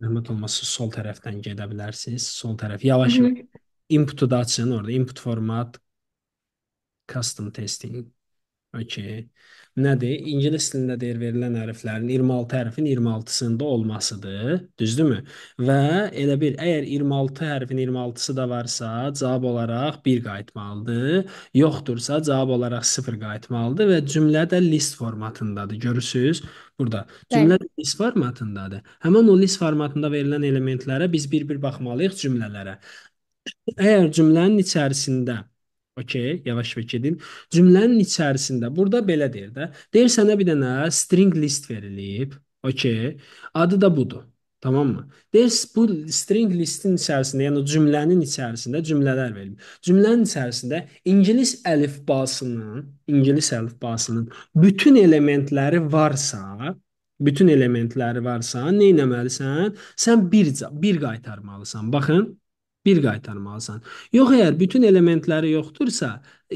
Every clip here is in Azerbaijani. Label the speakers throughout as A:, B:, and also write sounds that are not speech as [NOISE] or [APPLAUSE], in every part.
A: Zəhmət olmasa sol tərəfdən gedə bilərsiniz. Sol tərəf yavaş Hı -hı. inputu da açın orada. Input format custom testing. Okay nədir? İngilis dilində deyir verilən hərflərin 26 hərfin 26-sında olmasıdır, düzdürmü? Və elə bir əgər 26 hərfin 26-sı da varsa, cavab olaraq 1 qayıtmalıdır. Yoxdursa cavab olaraq 0 qayıtmalıdır və cümlə də list formatındadır. Görürsüz? Burada cümlə Bəli. list formatındadır. Həmin o list formatında verilən elementlərə biz bir-bir baxmalıyıq cümlələrə. Əgər cümlənin içərisində Okey, yavaş və gedin. Cümlənin içərisində burada belə deyir də. Deyir sənə bir dənə string list verilib. Okey. Adı da budur. Tamam mı? Deyir bu string listin içərisində, yəni cümlənin içərisində cümlələr verilib. Cümlənin içərisində ingilis əlifbasının, ingilis əlifbasının bütün elementləri varsa, bütün elementləri varsa, nə etməlisən? Sən bir bir qaytarmalısan. Baxın, bir qaytarmalısan. Yox əgər bütün elementləri yoxdursa,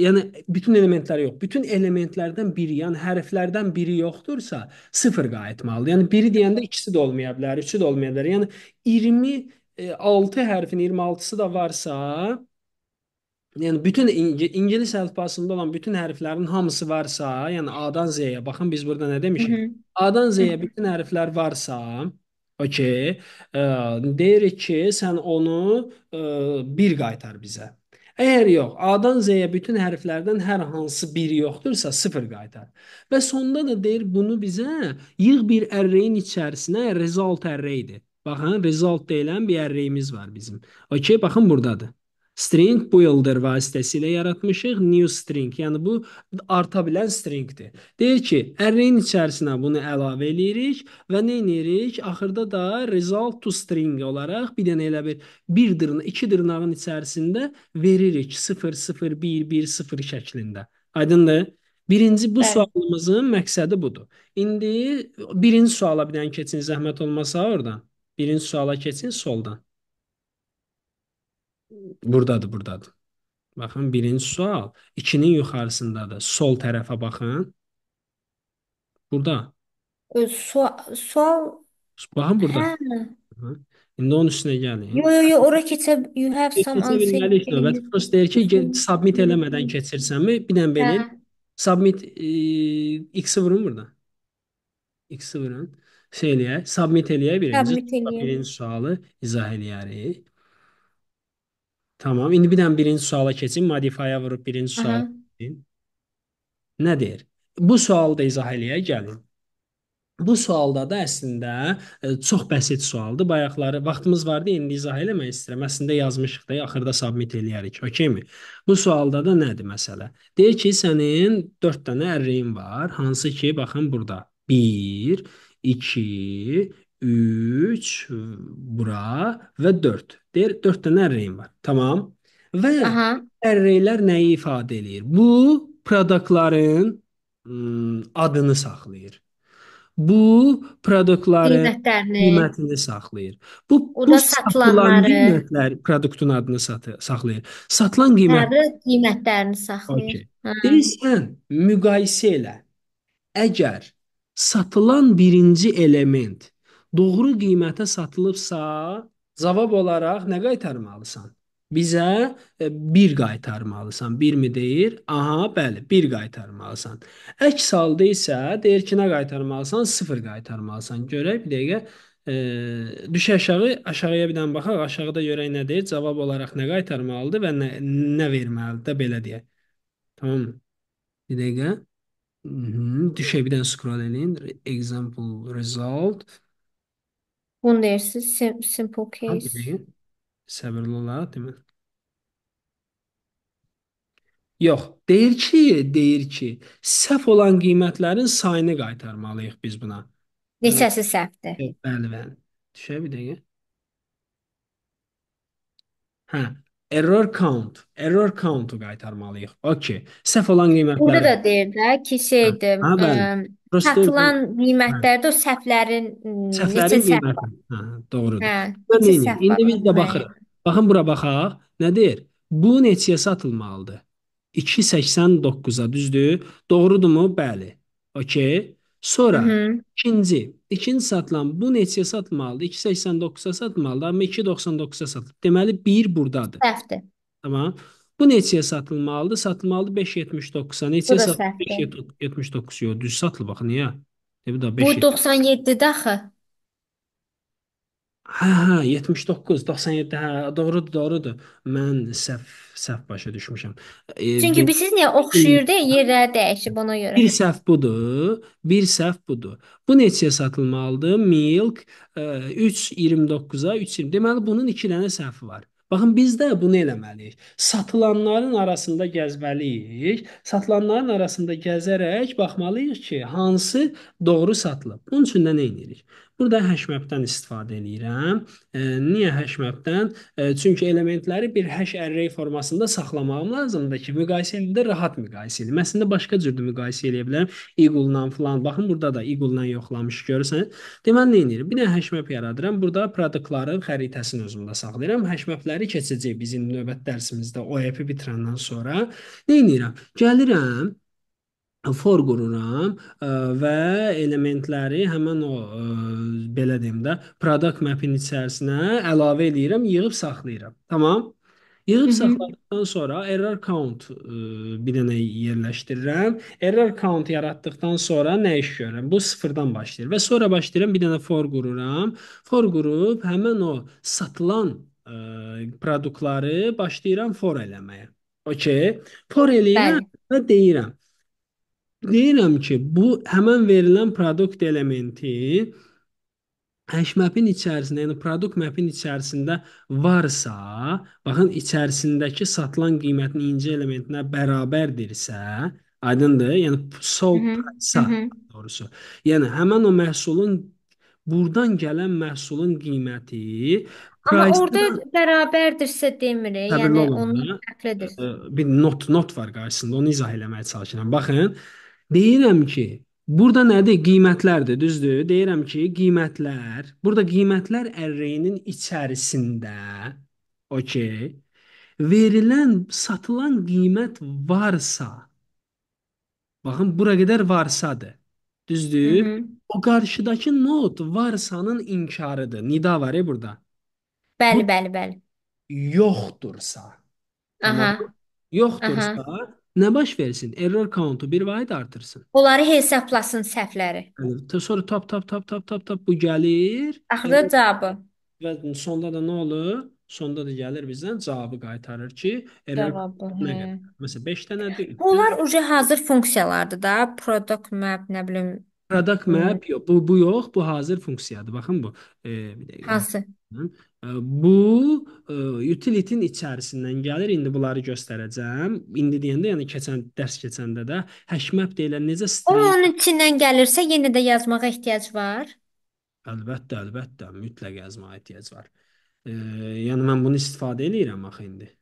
A: yəni bütün elementləri yox, bütün elementlərdən biri, yəni hərflərdən biri yoxdursa, 0 qayıtmalıdır. Yəni biri deyəndə ikisi də olmaya bilər, üçü də olmaya bilər. Yəni 26 e, hərfin 26-sı da varsa, Yəni bütün İngi ingilis əlifbasında olan bütün hərflərin hamısı varsa, yəni A-dan Z-yə baxın biz burada nə demişik? Hı -hı. A-dan Z-yə bütün hərflər varsa, Okey. Deyirik ki, sən onu ə, e, bir qaytar bizə. Əgər yox, A-dan Z-yə bütün hərflərdən hər hansı biri yoxdursa, 0 qaytar. Və sonda da deyir bunu bizə yığ bir ərreyin içərisinə result ərreyidir. Baxın, result deyilən bir ərreyimiz var bizim. Okey, baxın burdadır. String builder vasitəsilə yaratmışıq. New string, yəni bu arta bilən stringdir. Deyir ki, array-nin içərisinə bunu əlavə eləyirik və nə edirik? Axırda da result to string olaraq bir dənə elə bir bir dırnaq, iki dırnağın içərisində veririk 0 0 1 1 0 şəklində. Aydındır? Birinci bu Bəli. sualımızın məqsədi budur. İndi birinci suala bir dənə keçin, zəhmət olmasa oradan. Birinci suala keçin soldan burdadır, burdadır. Baxın, birinci sual 2-nin yuxarısındadır. Sol tərəfə baxın. Burada. Ö, Sual, sual Baxın burada. hə. Hı. İndi onun üstünə gəlin. Yo yo yo ora keçə you have some Keçə unsaved bilməliyik növbət. pages. Prosta deyir ki, ge- submit eləmədən keçirsənmi? Bir dənə Hə. belin. Submit e, X-i vurun burada. X-i vurun. Şey eləyək, submit eləyək birinci. Submit eləyək. Birinci sualı izah eləyərik. Tamam. İndi bir dənə birinci suala keçin. Modify-a vurub birinci suala Aha. keçin. Nə deyir? Bu sualı da izah eləyə gəlin. Bu sualda da əslində ə, e, çox bəsit sualdır. Bayaqları vaxtımız vardı, indi izah eləmək istəyirəm. Əslində yazmışıq da, axırda submit eləyərik. Okeymi? Bu sualda da nədir məsələ? Deyir ki, sənin 4 dənə ərriyin var, hansı ki, baxın burada 1, 2, 3 bura və 4. Deyir 4 dənə reyim var. Tamam? Və reylər nəyi ifadə eləyir? Bu produktların adını saxlayır. Bu produktların qiymətlərini, qiymətini saxlayır. Bu Orada bu satılan qiymətlər produktun adını satı, saxlayır. Satılan qiymət hə, qiymətlərini saxlayır. Okay. Hə. Deyirsən, müqayisə elə. Əgər satılan birinci element doğru qiymətə satılıbsa, cavab olaraq nə qaytarmalısan? Bizə e, bir qaytarmalısan. 1-mi deyir? Aha, bəli, 1 qaytarmalısan. Əks halda isə deyir ki, nə qaytarmalısan? 0 qaytarmalısan. Görək bir dəqiqə e, düş aşağı, aşağıya bir dənə baxaq. Aşağıda görək nə deyir? Cavab olaraq nə qaytarmalıdır və nə, nə verməlidir də belə deyək. Tamam. Bir dəqiqə. Mhm, düşə bir dənə scroll eləyin. Example result. Bunu deyirsiz, sim- simple Ha, case. deməyin, səbirli olaraq deməli. Yox, deyir ki, deyir ki, səhv olan qiymətlərin sayını qaytarmalıyıq biz buna. Ə, Neçəsi səhvdir? Bəli, bəli. Düşə bir dəqiqə. Hə, error count, error count-u qaytarmalıyıq. Okay. Səhv olan Burada qiymətləri. da deyir də ki, Hə, şeydir, hə, ə, bəli. Satılan qiymətlərdə o səhvlərin səhvlərin neçə səhv hə, var? Hə, doğrudur. Hə, Və neçə səhv var? İndi biz də baxırıq. Baxın bura baxaq. Nə deyir? Bu neçəyə satılmalıdır? 2.89-a, düzdür? Doğrudurmu? Bəli. Okay. Sonra Hı -hı. ikinci, ikinci satılan bu neçəyə satılmalıdır? 2.89-a satılmalıdır, amma 2.99-a satılıb. Deməli 1 burdadır. Səhvdir. Tamam. Bu neçəyə satılmalıdır? Satılmalıdır 5.79-a. Neçəyə satılmalıdır? 5.79 yox, düz satılıb bax niyə? E, bu da 5. Bu 97-də axı. Hə, hə, 79, 97, hə, doğrudur, doğrudur. Mən səhv səhv başa düşmüşəm. E, Çünki bir, bilirsiniz niyə oxşuyur deyə yerləri dəyişib ona görə. Bir səhv budur, bir səhv budur. Bu neçəyə satılmalıdır? Milk 3.29-a e, 3.20. Deməli bunun 2 dənə səhvi var. Baxın biz də bunu eləməliyik. Satılanların arasında gəzməliyik. Satılanların arasında gəzərək baxmalıyıq ki, hansı doğru satılıb. Bunun üçün də nə edirik? Burada hashmapdan istifadə eləyirəm. E, niyə hashmapdan? E, çünki elementləri bir hash array formasında saxlamağım lazımdır ki, müqayisə edəndə rahat müqayisə edim. Əslində başqa cür də müqayisə edə bilərəm. Eagle-la falan. Baxın burada da Eagle-la yoxlamış görürsən. Deməli nə edirəm? Bir dənə hashmap yaradıram. Burada produktların xəritəsini özümdə saxlayıram. Hashmapləri keçəcək bizim növbət dərsimizdə OEP bitirəndən sonra. Nə edirəm? Gəlirəm forqururam e, və elementləri həmin o e, belə deyim də product mapin içərisinə əlavə eləyirəm, yığıb saxlayıram. Tamam? Yığıb saxladıqdan sonra error count ə, e, bir dənə yerləşdirirəm. Error count yaratdıqdan sonra nə iş görürəm? Bu sıfırdan başlayır və sonra başlayıram bir dənə for qururam. For qurub həmin o satılan ə, produktları başlayıram for eləməyə. Okay. For eləyirəm və deyirəm deyirəm ki, bu həmin verilən produkt elementi hash mapin içərisində, yəni produkt mapin içərisində varsa, baxın içərisindəki satılan qiymətin inci elementinə bərabərdirsə, aydındır? Yəni sold price-a doğrusu. Yəni həmin o məhsulun burdan gələn məhsulun qiyməti Amma orada bərabərdirsə demirik, yəni onun fərqlidir. Hə? Bir not not var qarşısında, onu izah eləməyə çalışıram. Baxın, Deyirəm ki, Burada nədir? Qiymətlərdir, düzdür? Deyirəm ki, qiymətlər, burada qiymətlər ərreyinin içərisində okey, verilən, satılan qiymət varsa, baxın bura qədər varsadır. Düzdür? Hı -hı. O qarşıdakı not varsanın inkarıdır. Nida var e burada. Bəli, Bu bəli, bəli. yoxdursa, Aha, tamam? aha. Yoxdursa Nə baş versin? Error countu bir vahid artırsın. Bunları hesablasın səhvləri. Yəni, sonra tap tap tap tap tap tap bu gəlir. Axırda cavabı. Və sonda da nə olur? Sonda da gəlir bizdən cavabı qaytarır ki, error Cavabı, nə hə. qədər? Məsələn 5 dənədir. üç dənə- Bunlar uca hazır funksiyalardır da. Product map, nə bilim,
B: Product map
A: yox, bu bu yox, bu hazır funksiyadır. Baxın bu. E, bir dəqiqə. Hansı? Bu e, utility-nin içərisindən gəlir. İndi bunları göstərəcəm. İndi deyəndə, yəni keçən dərs keçəndə də hashmap deyilən necə O string onun içindən gəlirsə yenə də yazmağa ehtiyac var. Əlbəttə, əlbəttə, mütləq yazmağa ehtiyac var. E, yəni mən bunu istifadə eləyirəm axı indi.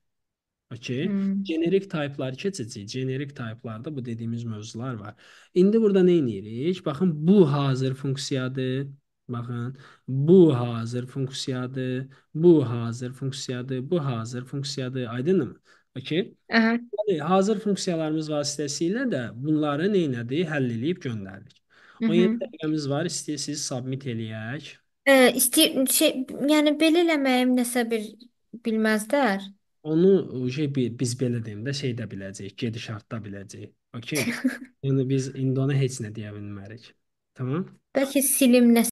A: Okey. Hmm. Generik taypları keçəcəyik. Generik tayplarda bu dediyimiz mövzular var. İndi burada nə edirik? Baxın bu hazır funksiyadır. Baxın, bu hazır funksiyadır, bu hazır funksiyadır, bu hazır funksiyadır. Aydınmı? Okey? Yəni hazır funksiyalarımız vasitəsilə də bunları nə etdik? Həll eləyib göndərdik. 17 dəqiqəmiz var. İstəyirsiniz submit eləyək. E, istə şey, yəni belə eləməyim nəsə bir bilməzlər onu şey biz belə deyim də şey də biləcəyik, gedişatda biləcəyik. Okay. [LAUGHS] Yəni biz indi ona heç nə deyə bilmərik. Tamam? Bəlkə silimləsin.